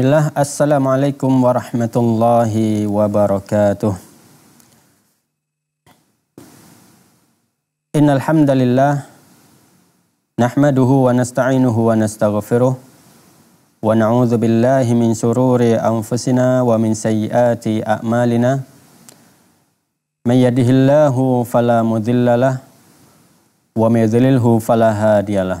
Bismillah. Assalamualaikum warahmatullahi wabarakatuh. Innal hamdalillah nahmaduhu wa nasta'inuhu wa nastaghfiruh wa na'udzu billahi min shururi anfusina wa min sayyiati a'malina. May yahdihillahu fala mudhillalah wa may yudhlilhu fala hadiyalah.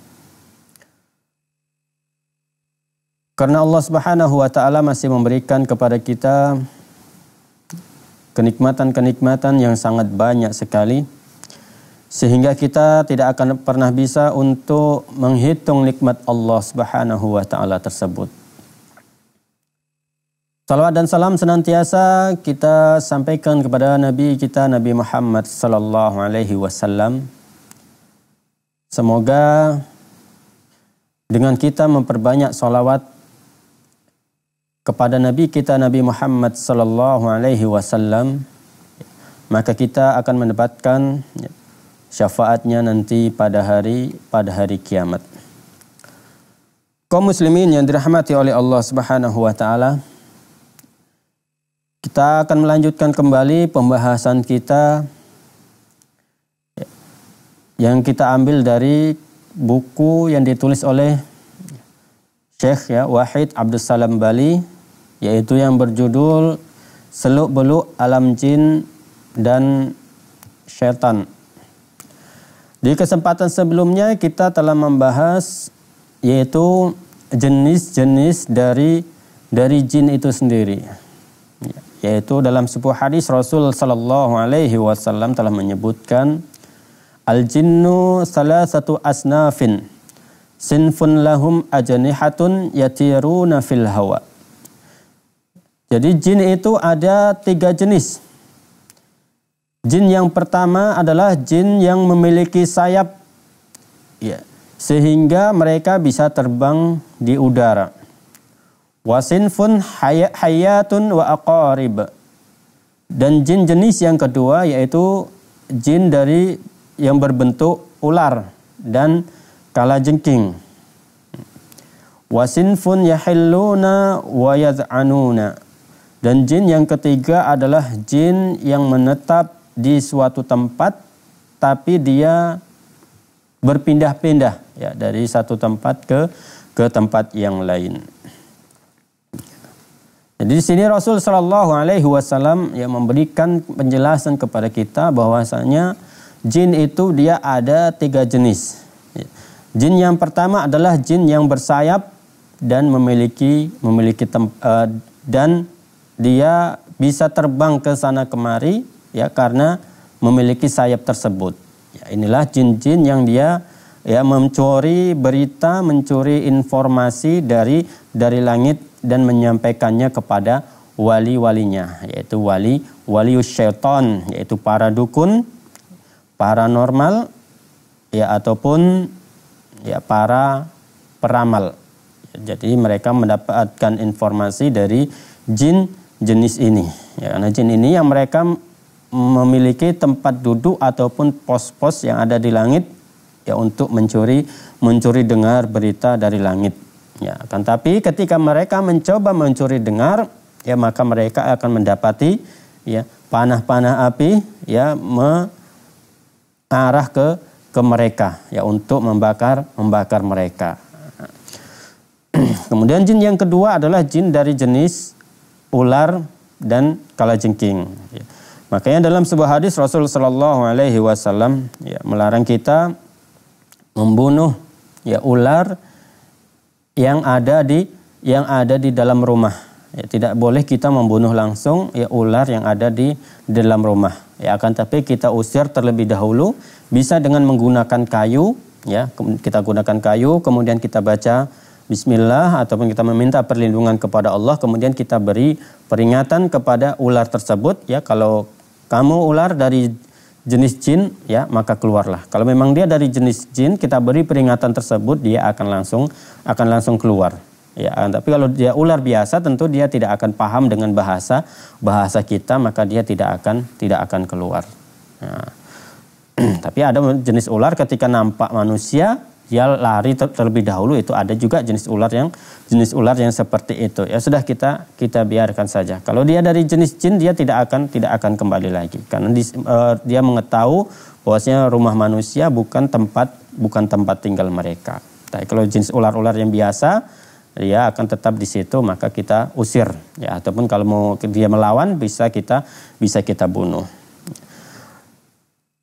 Karena Allah Subhanahu wa taala masih memberikan kepada kita kenikmatan-kenikmatan yang sangat banyak sekali sehingga kita tidak akan pernah bisa untuk menghitung nikmat Allah Subhanahu wa taala tersebut. Salawat dan salam senantiasa kita sampaikan kepada Nabi kita Nabi Muhammad sallallahu alaihi wasallam. Semoga dengan kita memperbanyak salawat kepada Nabi kita Nabi Muhammad sallallahu alaihi wasallam maka kita akan mendapatkan syafaatnya nanti pada hari pada hari kiamat. Kaum muslimin yang dirahmati oleh Allah Subhanahu wa taala kita akan melanjutkan kembali pembahasan kita yang kita ambil dari buku yang ditulis oleh Syekh ya Wahid Abdus Salam Bali yaitu yang berjudul Seluk Beluk Alam Jin dan Setan. Di kesempatan sebelumnya kita telah membahas yaitu jenis-jenis dari dari jin itu sendiri. Yaitu dalam sebuah hadis Rasul shallallahu Alaihi Wasallam telah menyebutkan al jinnu salah satu asnafin sinfun lahum ajnihatun yatiruna fil hawa jadi jin itu ada tiga jenis. Jin yang pertama adalah jin yang memiliki sayap, ya, sehingga mereka bisa terbang di udara. Wasinfun hayatun wa aqarib. Dan jin jenis yang kedua yaitu jin dari yang berbentuk ular dan kala jengking. Wasinfun yahilluna wa yaz'anuna dan jin yang ketiga adalah jin yang menetap di suatu tempat tapi dia berpindah-pindah ya dari satu tempat ke ke tempat yang lain. Jadi di sini Rasul Shallallahu Alaihi Wasallam yang memberikan penjelasan kepada kita bahwasanya jin itu dia ada tiga jenis. Ya, jin yang pertama adalah jin yang bersayap dan memiliki memiliki tem, uh, dan dia bisa terbang ke sana kemari ya karena memiliki sayap tersebut. Ya, inilah jin-jin yang dia ya mencuri berita, mencuri informasi dari dari langit dan menyampaikannya kepada wali-walinya, yaitu wali wali syaitan, yaitu para dukun, paranormal, ya ataupun ya para peramal. Jadi mereka mendapatkan informasi dari jin jenis ini. Ya, karena jin ini yang mereka memiliki tempat duduk ataupun pos-pos yang ada di langit ya untuk mencuri mencuri dengar berita dari langit. Ya, kan tapi ketika mereka mencoba mencuri dengar, ya maka mereka akan mendapati ya panah-panah api ya mengarah ke ke mereka ya untuk membakar membakar mereka. Kemudian jin yang kedua adalah jin dari jenis ular dan kalajengking. Ya. Makanya dalam sebuah hadis Rasul Shallallahu Alaihi Wasallam ya, melarang kita membunuh ya ular yang ada di yang ada di dalam rumah. Ya, tidak boleh kita membunuh langsung ya ular yang ada di, di dalam rumah. Ya, akan tapi kita usir terlebih dahulu bisa dengan menggunakan kayu ya kita gunakan kayu kemudian kita baca bismillah ataupun kita meminta perlindungan kepada Allah kemudian kita beri peringatan kepada ular tersebut ya kalau kamu ular dari jenis jin ya maka keluarlah. Kalau memang dia dari jenis jin kita beri peringatan tersebut dia akan langsung akan langsung keluar. Ya, tapi kalau dia ular biasa tentu dia tidak akan paham dengan bahasa bahasa kita maka dia tidak akan tidak akan keluar. Nah. tapi ada jenis ular ketika nampak manusia dia lari ter terlebih dahulu itu ada juga jenis ular yang jenis ular yang seperti itu ya sudah kita kita biarkan saja kalau dia dari jenis jin dia tidak akan tidak akan kembali lagi karena di, uh, dia mengetahui bahwasanya rumah manusia bukan tempat bukan tempat tinggal mereka tapi kalau jenis ular-ular yang biasa dia akan tetap di situ maka kita usir ya ataupun kalau mau dia melawan bisa kita bisa kita bunuh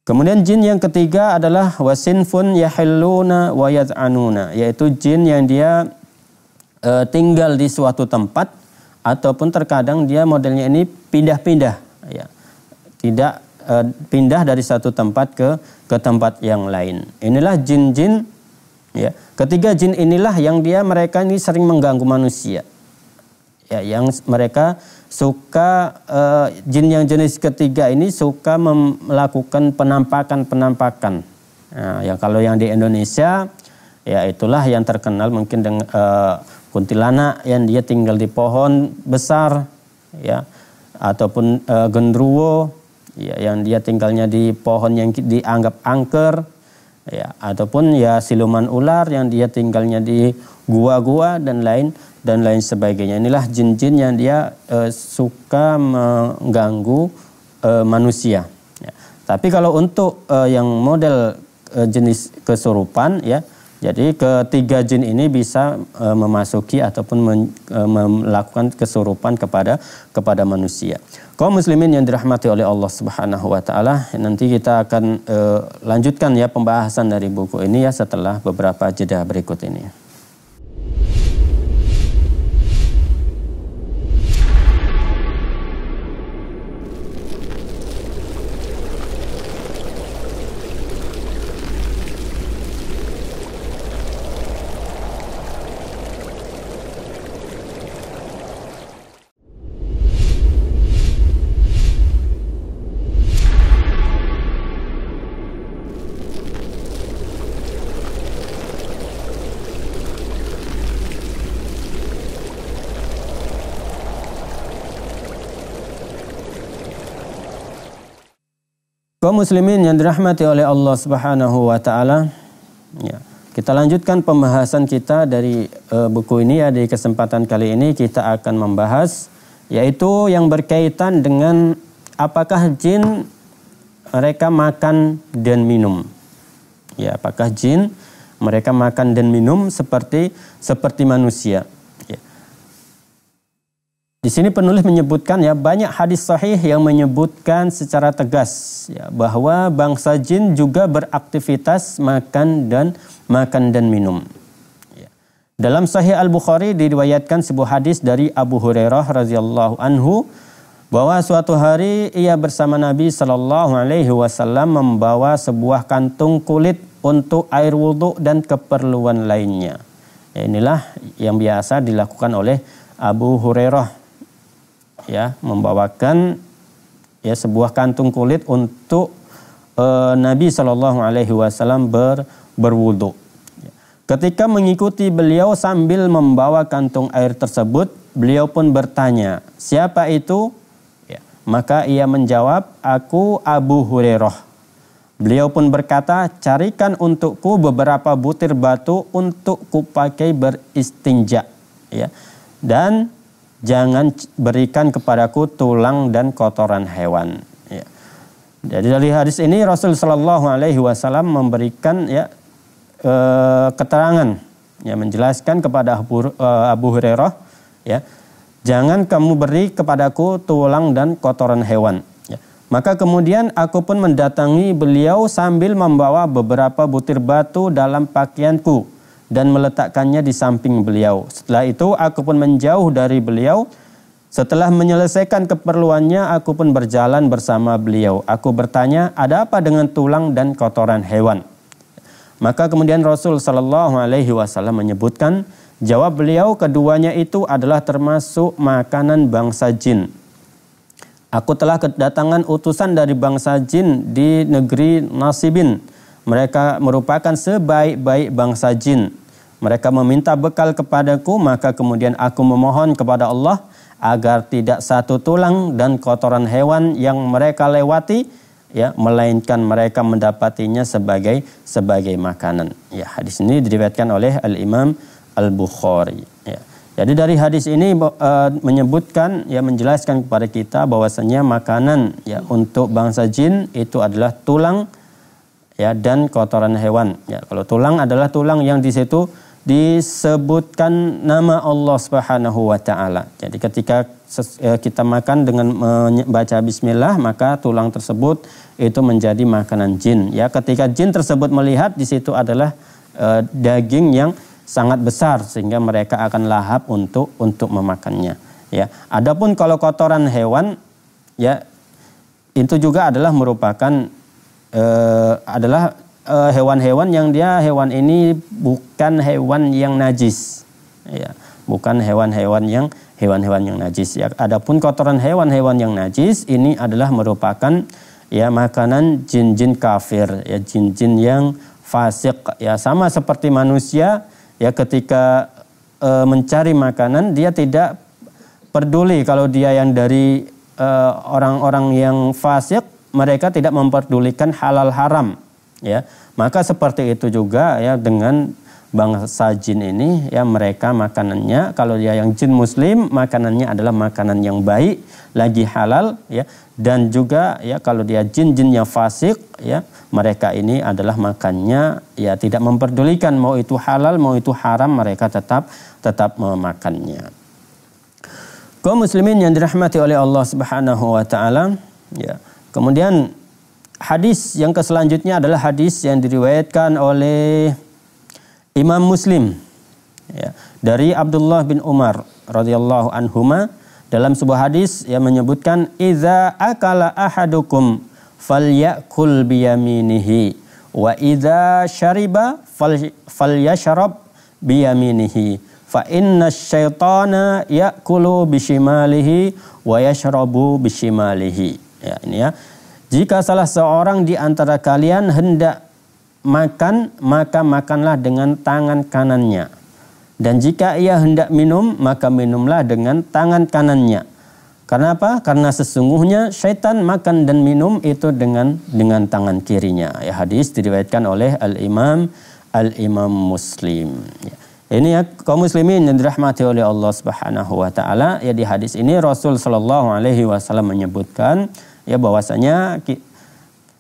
Kemudian jin yang ketiga adalah wasinfun yahilluna wa anuna, yaitu jin yang dia e, tinggal di suatu tempat ataupun terkadang dia modelnya ini pindah-pindah ya. Tidak e, pindah dari satu tempat ke ke tempat yang lain. Inilah jin-jin ya. Ketiga jin inilah yang dia mereka ini sering mengganggu manusia. Ya, yang mereka suka uh, jin yang jenis ketiga ini suka melakukan penampakan-penampakan. Nah, ya kalau yang di Indonesia ya itulah yang terkenal mungkin dengan uh, kuntilanak yang dia tinggal di pohon besar ya ataupun uh, gendruwo ya, yang dia tinggalnya di pohon yang dianggap angker ya ataupun ya siluman ular yang dia tinggalnya di gua-gua dan lain dan lain sebagainya inilah jin-jin yang dia uh, suka mengganggu uh, manusia ya. tapi kalau untuk uh, yang model uh, jenis kesurupan ya jadi ketiga jin ini bisa e, memasuki ataupun men, e, melakukan kesurupan kepada kepada manusia. Kaum muslimin yang dirahmati oleh Allah Subhanahu wa taala, nanti kita akan e, lanjutkan ya pembahasan dari buku ini ya setelah beberapa jeda berikut ini. Kaum muslimin yang dirahmati oleh Allah Subhanahu wa taala. Ya. Kita lanjutkan pembahasan kita dari e, buku ini ya di kesempatan kali ini kita akan membahas yaitu yang berkaitan dengan apakah jin mereka makan dan minum. Ya, apakah jin mereka makan dan minum seperti seperti manusia. Di sini penulis menyebutkan ya banyak hadis sahih yang menyebutkan secara tegas ya, bahwa bangsa jin juga beraktivitas makan dan makan dan minum. Ya. Dalam Sahih Al Bukhari diriwayatkan sebuah hadis dari Abu Hurairah radhiyallahu anhu bahwa suatu hari ia bersama Nabi Shallallahu Alaihi Wasallam membawa sebuah kantung kulit untuk air wudhu dan keperluan lainnya. Ya, inilah yang biasa dilakukan oleh Abu Hurairah ya membawakan ya sebuah kantung kulit untuk e, Nabi Shallallahu Alaihi Wasallam ber, berwudu. Ketika mengikuti beliau sambil membawa kantung air tersebut, beliau pun bertanya, siapa itu? Ya. Maka ia menjawab, aku Abu Hurairah. Beliau pun berkata, carikan untukku beberapa butir batu untuk kupakai beristinja. Ya. Dan jangan berikan kepadaku tulang dan kotoran hewan. Ya. Jadi dari hadis ini Rasul Shallallahu Alaihi Wasallam memberikan ya e, keterangan, ya menjelaskan kepada Abu, e, Abu Hurairah, ya jangan kamu beri kepadaku tulang dan kotoran hewan. Ya. Maka kemudian aku pun mendatangi beliau sambil membawa beberapa butir batu dalam pakaianku dan meletakkannya di samping beliau. Setelah itu aku pun menjauh dari beliau. Setelah menyelesaikan keperluannya, aku pun berjalan bersama beliau. Aku bertanya, ada apa dengan tulang dan kotoran hewan? Maka kemudian Rasul Shallallahu Alaihi Wasallam menyebutkan, jawab beliau keduanya itu adalah termasuk makanan bangsa jin. Aku telah kedatangan utusan dari bangsa jin di negeri Nasibin mereka merupakan sebaik-baik bangsa jin. Mereka meminta bekal kepadaku, maka kemudian aku memohon kepada Allah agar tidak satu tulang dan kotoran hewan yang mereka lewati ya melainkan mereka mendapatinya sebagai sebagai makanan. Ya, hadis ini diriwayatkan oleh Al Imam Al Bukhari. Ya. Jadi dari hadis ini e, menyebutkan ya menjelaskan kepada kita bahwasanya makanan ya untuk bangsa jin itu adalah tulang ya dan kotoran hewan. Ya, kalau tulang adalah tulang yang di situ disebutkan nama Allah Subhanahu wa taala. Jadi ketika eh, kita makan dengan membaca bismillah maka tulang tersebut itu menjadi makanan jin. Ya, ketika jin tersebut melihat di situ adalah e, daging yang sangat besar sehingga mereka akan lahap untuk untuk memakannya. Ya, adapun kalau kotoran hewan ya itu juga adalah merupakan uh, adalah eh, hewan-hewan uh, yang dia hewan ini bukan hewan yang najis. Ya, bukan hewan-hewan yang hewan-hewan yang najis. Ya, adapun kotoran hewan-hewan yang najis ini adalah merupakan ya makanan jin-jin kafir, ya jin-jin yang fasik. Ya sama seperti manusia ya ketika e, mencari makanan dia tidak peduli kalau dia yang dari orang-orang e, orang -orang yang fasik mereka tidak memperdulikan halal haram ya maka seperti itu juga ya dengan bangsa jin ini ya mereka makanannya kalau dia yang jin muslim makanannya adalah makanan yang baik lagi halal ya dan juga ya kalau dia jin-jin yang fasik ya mereka ini adalah makannya ya tidak memperdulikan mau itu halal mau itu haram mereka tetap tetap memakannya. Kaum muslimin yang dirahmati oleh Allah Subhanahu wa taala ya Kemudian hadis yang keselanjutnya adalah hadis yang diriwayatkan oleh Imam Muslim ya, dari Abdullah bin Umar radhiyallahu anhuma dalam sebuah hadis yang menyebutkan "Iza akala ahadukum falyakul biyaminihi wa iza syariba fal, falyasharab biyaminihi fa inna syaitana yakulu bishimalihi wa yashrabu bishimalihi Ya, ini ya. Jika salah seorang di antara kalian hendak makan, maka makanlah dengan tangan kanannya. Dan jika ia hendak minum, maka minumlah dengan tangan kanannya. Karena apa? Karena sesungguhnya syaitan makan dan minum itu dengan dengan tangan kirinya. Ya, hadis diriwayatkan oleh Al Imam Al Imam Muslim. Ya. Ini ya kaum muslimin yang dirahmati oleh Allah Subhanahu wa taala ya di hadis ini Rasul Shallallahu alaihi wasallam menyebutkan ya bahwasanya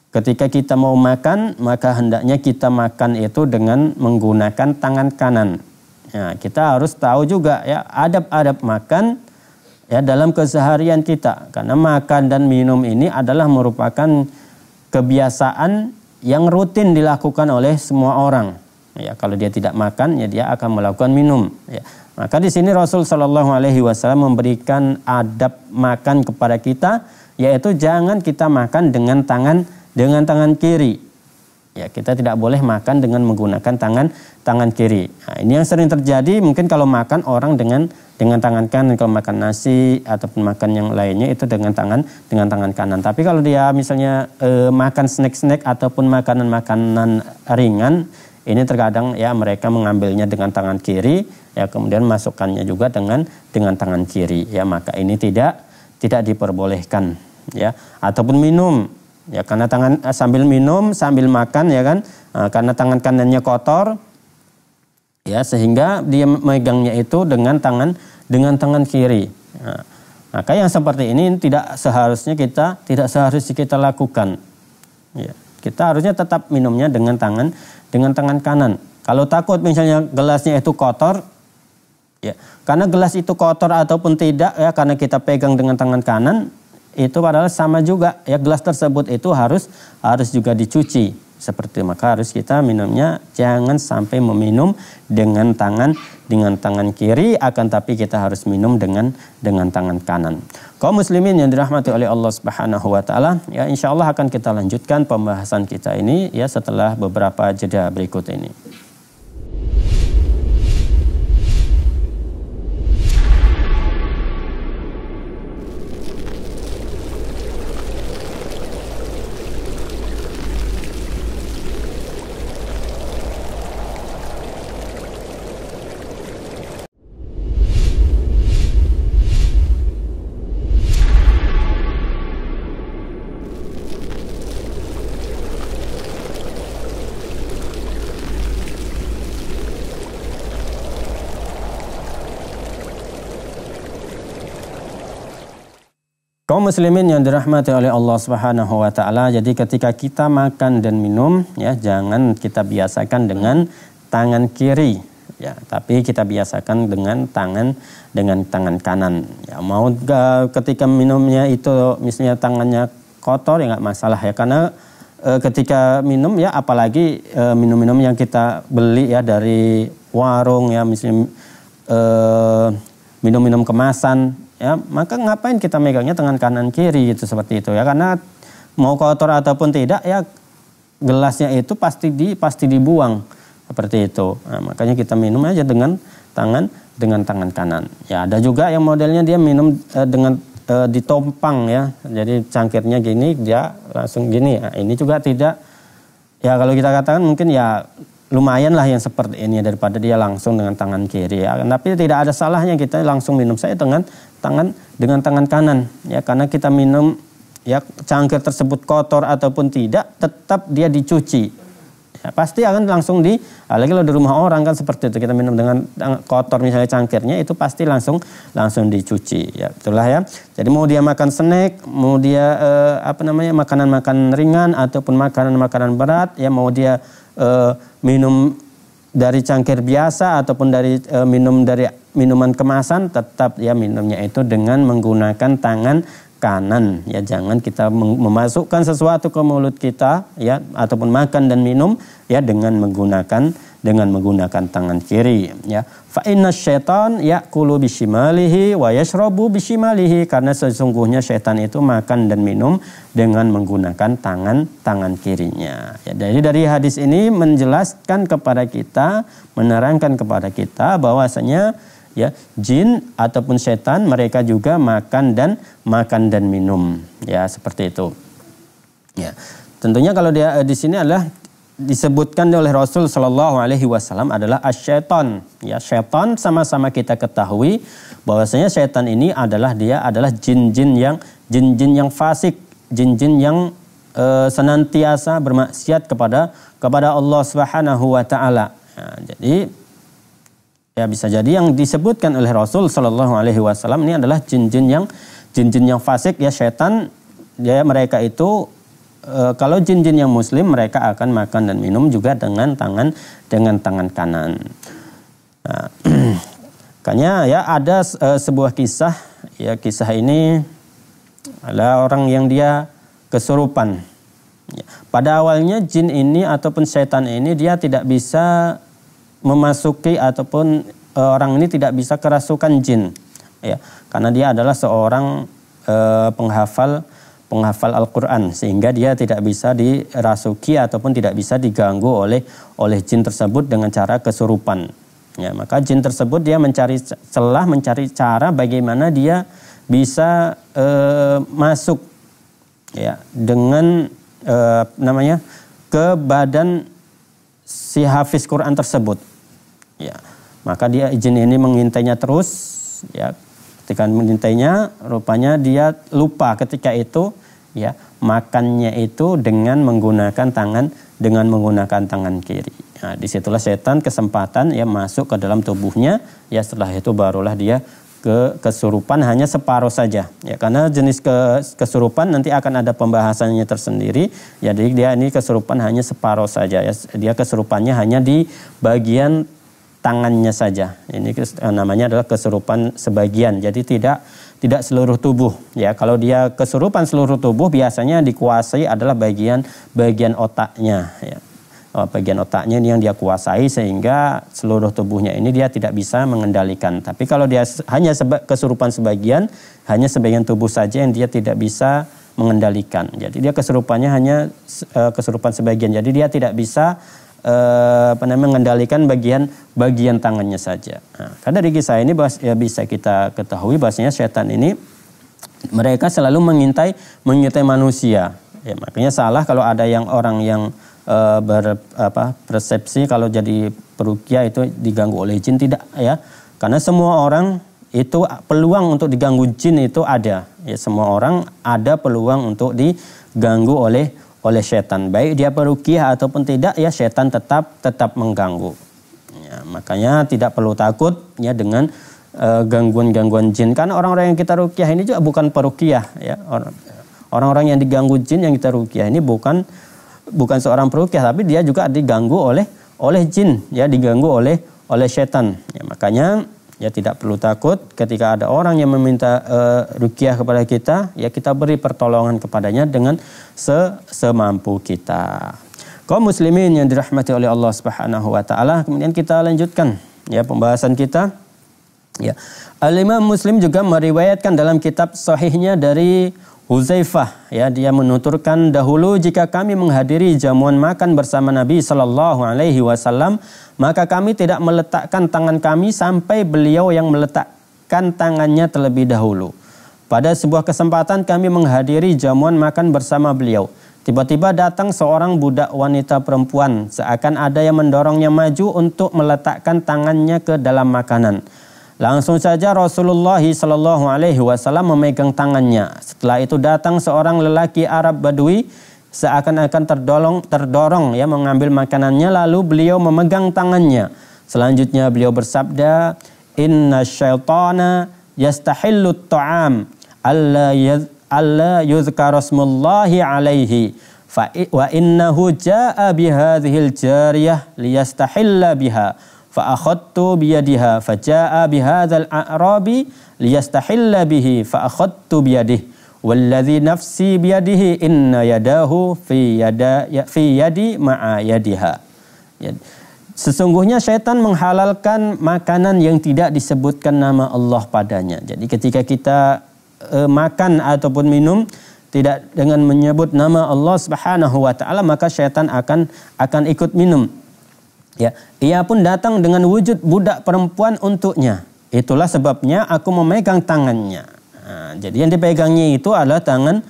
ketika kita mau makan maka hendaknya kita makan itu dengan menggunakan tangan kanan. Ya, kita harus tahu juga ya adab-adab makan ya dalam keseharian kita karena makan dan minum ini adalah merupakan kebiasaan yang rutin dilakukan oleh semua orang Ya, kalau dia tidak makan, ya dia akan melakukan minum. Ya. Maka di sini Rasul Shallallahu Alaihi Wasallam memberikan adab makan kepada kita, yaitu jangan kita makan dengan tangan dengan tangan kiri. Ya, kita tidak boleh makan dengan menggunakan tangan tangan kiri. Nah, ini yang sering terjadi mungkin kalau makan orang dengan dengan tangan kanan kalau makan nasi ataupun makan yang lainnya itu dengan tangan dengan tangan kanan. Tapi kalau dia misalnya eh, makan snack-snack ataupun makanan-makanan ringan ini terkadang ya mereka mengambilnya dengan tangan kiri, ya kemudian masukkannya juga dengan dengan tangan kiri, ya maka ini tidak tidak diperbolehkan, ya ataupun minum, ya karena tangan eh, sambil minum sambil makan ya kan, eh, karena tangan kanannya kotor, ya sehingga dia megangnya itu dengan tangan dengan tangan kiri. Nah, maka yang seperti ini tidak seharusnya kita tidak seharusnya kita lakukan. Ya, kita harusnya tetap minumnya dengan tangan dengan tangan kanan. Kalau takut misalnya gelasnya itu kotor, ya karena gelas itu kotor ataupun tidak ya karena kita pegang dengan tangan kanan itu padahal sama juga ya gelas tersebut itu harus harus juga dicuci seperti maka harus kita minumnya jangan sampai meminum dengan tangan dengan tangan kiri akan tapi kita harus minum dengan dengan tangan kanan. Kaum muslimin yang dirahmati oleh Allah Subhanahu wa taala, ya insyaallah akan kita lanjutkan pembahasan kita ini ya setelah beberapa jeda berikut ini. muslimin yang dirahmati oleh Allah Subhanahu wa taala, jadi ketika kita makan dan minum ya jangan kita biasakan dengan tangan kiri ya tapi kita biasakan dengan tangan dengan tangan kanan ya mau ketika minumnya itu misalnya tangannya kotor ya nggak masalah ya karena e, ketika minum ya apalagi minum e, minum-minum yang kita beli ya dari warung ya misalnya e, minum-minum kemasan ya maka ngapain kita megangnya tangan kanan kiri gitu seperti itu ya karena mau kotor ataupun tidak ya gelasnya itu pasti di pasti dibuang seperti itu nah, makanya kita minum aja dengan tangan dengan tangan kanan ya ada juga yang modelnya dia minum eh, dengan eh, ditompang ya jadi cangkirnya gini dia langsung gini nah, ini juga tidak ya kalau kita katakan mungkin ya lumayan lah yang seperti ini ya, daripada dia langsung dengan tangan kiri ya. Tapi tidak ada salahnya kita langsung minum saya dengan tangan dengan tangan kanan ya karena kita minum ya cangkir tersebut kotor ataupun tidak tetap dia dicuci. Ya, pasti akan langsung di apalagi kalau di rumah orang kan seperti itu kita minum dengan kotor misalnya cangkirnya itu pasti langsung langsung dicuci ya itulah ya jadi mau dia makan snack mau dia eh, apa namanya makanan-makanan ringan ataupun makanan-makanan berat ya mau dia e, minum dari cangkir biasa ataupun dari e, minum dari minuman kemasan tetap ya minumnya itu dengan menggunakan tangan kanan ya jangan kita memasukkan sesuatu ke mulut kita ya ataupun makan dan minum ya dengan menggunakan dengan menggunakan tangan kiri ya fa inna syaitan ya'kulu bishimalihi wa yashrabu bishimalihi karena sesungguhnya syaitan itu makan dan minum dengan menggunakan tangan tangan kirinya ya jadi dari hadis ini menjelaskan kepada kita menerangkan kepada kita bahwasanya ya jin ataupun setan mereka juga makan dan makan dan minum ya seperti itu ya tentunya kalau dia eh, di sini adalah disebutkan oleh Rasul Shallallahu Alaihi Wasallam adalah asyaiton. Ya, syaitan sama-sama kita ketahui bahwasanya syaitan ini adalah dia adalah jin-jin yang jin-jin yang fasik, jin-jin yang e, senantiasa bermaksiat kepada kepada Allah Subhanahu Wa Taala. Nah, jadi ya bisa jadi yang disebutkan oleh Rasul Shallallahu Alaihi Wasallam ini adalah jin-jin yang jin-jin yang fasik ya syaitan ya mereka itu e, kalau jin-jin yang muslim mereka akan makan dan minum juga dengan tangan dengan tangan kanan. Nah, makanya ya ada e, sebuah kisah ya kisah ini adalah orang yang dia kesurupan. Ya, pada awalnya jin ini ataupun setan ini dia tidak bisa memasuki ataupun e, orang ini tidak bisa kerasukan jin ya karena dia adalah seorang e, penghafal penghafal Al-Quran sehingga dia tidak bisa dirasuki ataupun tidak bisa diganggu oleh oleh jin tersebut dengan cara kesurupan. Ya, maka jin tersebut dia mencari celah, mencari cara bagaimana dia bisa e, masuk ya dengan e, namanya ke badan si hafiz Quran tersebut. Ya, maka dia jin ini mengintainya terus ya ketika mencintainya rupanya dia lupa ketika itu ya makannya itu dengan menggunakan tangan dengan menggunakan tangan kiri. Nah, disitulah setan kesempatan ya masuk ke dalam tubuhnya ya setelah itu barulah dia ke kesurupan hanya separuh saja ya karena jenis ke, kesurupan nanti akan ada pembahasannya tersendiri jadi dia ini kesurupan hanya separuh saja ya dia kesurupannya hanya di bagian tangannya saja. Ini eh, namanya adalah kesurupan sebagian. Jadi tidak tidak seluruh tubuh ya. Kalau dia kesurupan seluruh tubuh biasanya dikuasai adalah bagian bagian otaknya ya. Oh, bagian otaknya ini yang dia kuasai sehingga seluruh tubuhnya ini dia tidak bisa mengendalikan. Tapi kalau dia hanya seba, kesurupan sebagian, hanya sebagian tubuh saja yang dia tidak bisa mengendalikan. Jadi dia kesurupannya hanya uh, kesurupan sebagian. Jadi dia tidak bisa Eh, apa namanya mengendalikan bagian bagian tangannya saja. Nah, karena dari kisah ini bahas, ya bisa kita ketahui bahasanya setan ini mereka selalu mengintai mengintai manusia. Ya, makanya salah kalau ada yang orang yang e, ber, apa, persepsi kalau jadi perukia itu diganggu oleh jin tidak ya. Karena semua orang itu peluang untuk diganggu jin itu ada. Ya, semua orang ada peluang untuk diganggu oleh oleh setan. Baik dia perukiah ataupun tidak ya setan tetap tetap mengganggu. Ya, makanya tidak perlu takut ya dengan eh, gangguan-gangguan uh, jin. Karena orang-orang yang kita rukiah ini juga bukan perukiah ya. Orang-orang yang diganggu jin yang kita rukiah ini bukan bukan seorang perukiah tapi dia juga diganggu oleh oleh jin ya diganggu oleh oleh setan. Ya, makanya ya tidak perlu takut ketika ada orang yang meminta e, rukiah kepada kita ya kita beri pertolongan kepadanya dengan se semampu kita kaum muslimin yang dirahmati oleh Allah Subhanahu wa taala kemudian kita lanjutkan ya pembahasan kita Ya. Al-Imam Muslim juga meriwayatkan dalam kitab sahihnya dari Huzaifah ya dia menuturkan dahulu jika kami menghadiri jamuan makan bersama Nabi Shallallahu alaihi wasallam maka kami tidak meletakkan tangan kami sampai beliau yang meletakkan tangannya terlebih dahulu. Pada sebuah kesempatan kami menghadiri jamuan makan bersama beliau. Tiba-tiba datang seorang budak wanita perempuan seakan ada yang mendorongnya maju untuk meletakkan tangannya ke dalam makanan. Langsung saja Rasulullah Shallallahu Alaihi Wasallam memegang tangannya. Setelah itu datang seorang lelaki Arab Badui seakan-akan terdorong, terdorong ya mengambil makanannya lalu beliau memegang tangannya. Selanjutnya beliau bersabda, Inna syaitana yastahillu ta'am alla yuzkarasmullahi alaihi fa wa innahu jaa bihadhil jariyah liyastahilla biha فأخذت بيدها فجاء بهذا fa jaa به فأخذت بيده والذي bihi بيده إن bi في Walladhi nafsi biyadihi Sesungguhnya syaitan menghalalkan makanan yang tidak disebutkan nama Allah padanya. Jadi ketika kita e, makan ataupun minum tidak dengan menyebut nama Allah Subhanahu wa taala maka syaitan akan akan ikut minum. Ya, ia pun datang dengan wujud budak perempuan untuknya. Itulah sebabnya aku memegang tangannya. Nah, jadi yang dipegangnya itu adalah tangan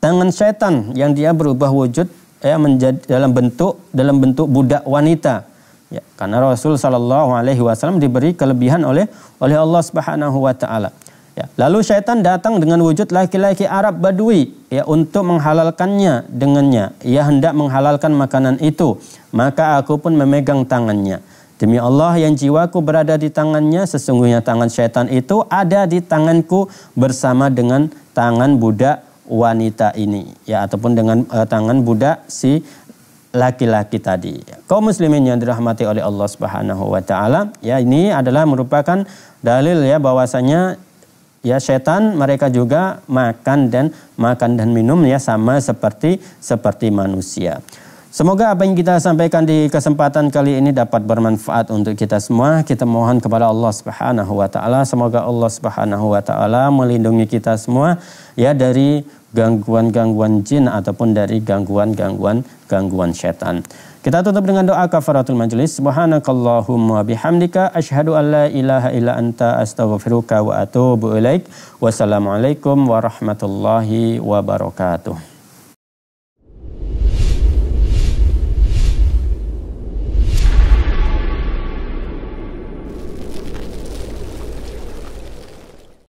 tangan setan yang dia berubah wujud ya menjadi dalam bentuk dalam bentuk budak wanita. Ya, karena Rasul Shallallahu Alaihi Wasallam diberi kelebihan oleh oleh Allah Subhanahu Wa Taala. Ya, lalu syaitan datang dengan wujud laki-laki Arab Badui ya untuk menghalalkannya dengannya. Ia hendak menghalalkan makanan itu, maka aku pun memegang tangannya. Demi Allah yang jiwaku berada di tangannya, sesungguhnya tangan syaitan itu ada di tanganku bersama dengan tangan budak wanita ini ya ataupun dengan uh, tangan budak si laki-laki tadi. Kaum muslimin yang dirahmati oleh Allah Subhanahu wa taala, ya ini adalah merupakan dalil ya bahwasanya ya setan mereka juga makan dan makan dan minum ya sama seperti seperti manusia. Semoga apa yang kita sampaikan di kesempatan kali ini dapat bermanfaat untuk kita semua. Kita mohon kepada Allah Subhanahu wa taala, semoga Allah Subhanahu wa taala melindungi kita semua ya dari gangguan-gangguan jin ataupun dari gangguan-gangguan gangguan setan. -gangguan Kita tutup dengan doa kafaratul majlis. Subhanakallahumma bihamdika asyhadu an la ilaha illa anta astaghfiruka wa atubu ilaik. Wassalamualaikum warahmatullahi wabarakatuh.